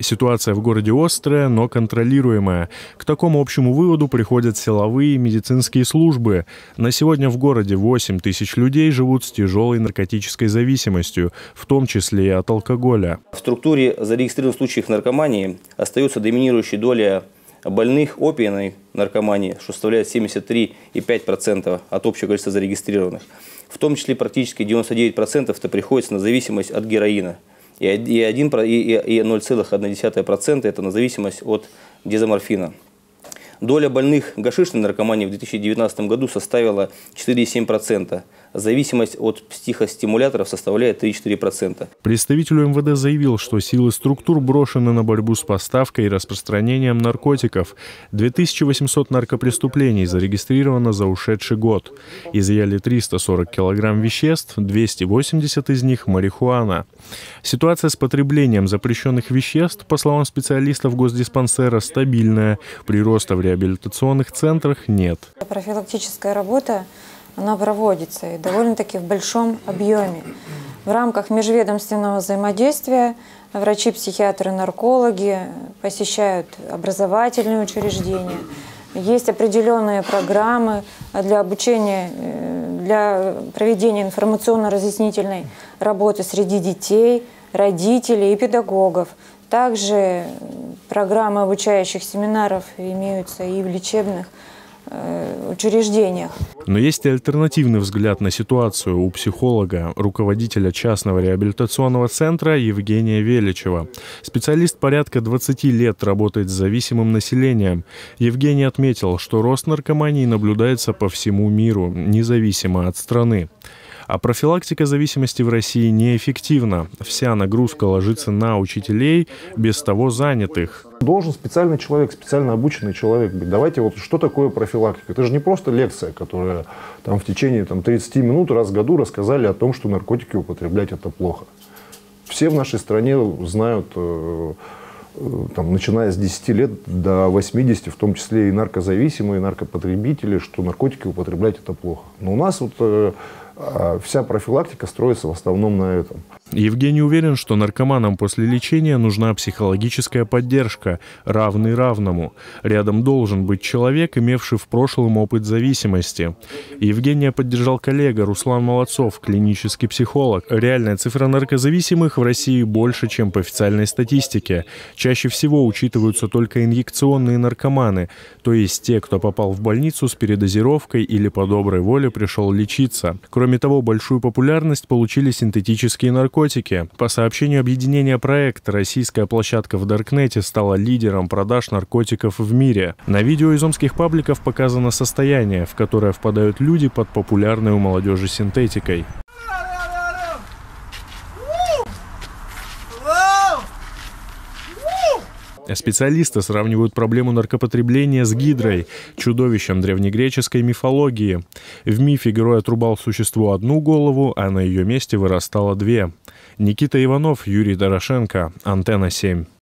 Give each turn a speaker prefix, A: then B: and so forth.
A: Ситуация в городе острая, но контролируемая. К такому общему выводу приходят силовые и медицинские службы. На сегодня в городе 8 тысяч людей живут с тяжелой наркотической зависимостью, в том числе и от алкоголя.
B: В структуре зарегистрированных случаев наркомании остается доминирующая доля больных опийной наркомании, что составляет 73,5% от общего количества зарегистрированных. В том числе практически 99% это приходится на зависимость от героина и 0,1% это на зависимость от дезоморфина. Доля больных гашишной наркоманией в 2019 году составила 4,7%. Зависимость от психостимуляторов составляет 3-4%.
A: Представитель МВД заявил, что силы структур брошены на борьбу с поставкой и распространением наркотиков. 2800 наркопреступлений зарегистрировано за ушедший год. Изъяли 340 килограмм веществ, 280 из них – марихуана. Ситуация с потреблением запрещенных веществ, по словам специалистов госдиспансера, стабильная. Прироста в реабилитационных центрах нет.
C: Профилактическая работа она проводится и довольно-таки в большом объеме. В рамках межведомственного взаимодействия врачи, психиатры, наркологи посещают образовательные учреждения. Есть определенные программы для обучения, э, для проведения информационно-разъяснительной работы среди детей, родителей и педагогов. Также программы обучающих семинаров имеются и в лечебных э, учреждениях.
A: Но есть и альтернативный взгляд на ситуацию у психолога, руководителя частного реабилитационного центра Евгения Величева. Специалист порядка 20 лет работает с зависимым населением. Евгений отметил, что рост наркомании наблюдается по всему миру, независимо от страны. А профилактика зависимости в России неэффективна. Вся нагрузка ложится на учителей, без того занятых.
D: Должен специальный человек, специально обученный человек быть. Давайте вот что такое профилактика? Это же не просто лекция, которая там в течение там, 30 минут раз в году рассказали о том, что наркотики употреблять это плохо. Все в нашей стране знают э, э, там, начиная с 10 лет до 80, в том числе и наркозависимые, и наркопотребители, что наркотики употреблять это плохо. Но у нас вот э, а вся профилактика
A: строится в основном на этом. Евгений уверен, что наркоманам после лечения нужна психологическая поддержка, равный равному. Рядом должен быть человек, имевший в прошлом опыт зависимости. Евгения поддержал коллега Руслан Молодцов, клинический психолог. Реальная цифра наркозависимых в России больше, чем по официальной статистике. Чаще всего учитываются только инъекционные наркоманы, то есть те, кто попал в больницу с передозировкой или по доброй воле пришел лечиться. Кроме Кроме того, большую популярность получили синтетические наркотики. По сообщению объединения «Проект», российская площадка в Даркнете стала лидером продаж наркотиков в мире. На видео из омских пабликов показано состояние, в которое впадают люди под популярной у молодежи синтетикой. Специалисты сравнивают проблему наркопотребления с гидрой, чудовищем древнегреческой мифологии. В мифе герой отрубал существу одну голову, а на ее месте вырастало две. Никита Иванов, Юрий Дорошенко, Антенна 7.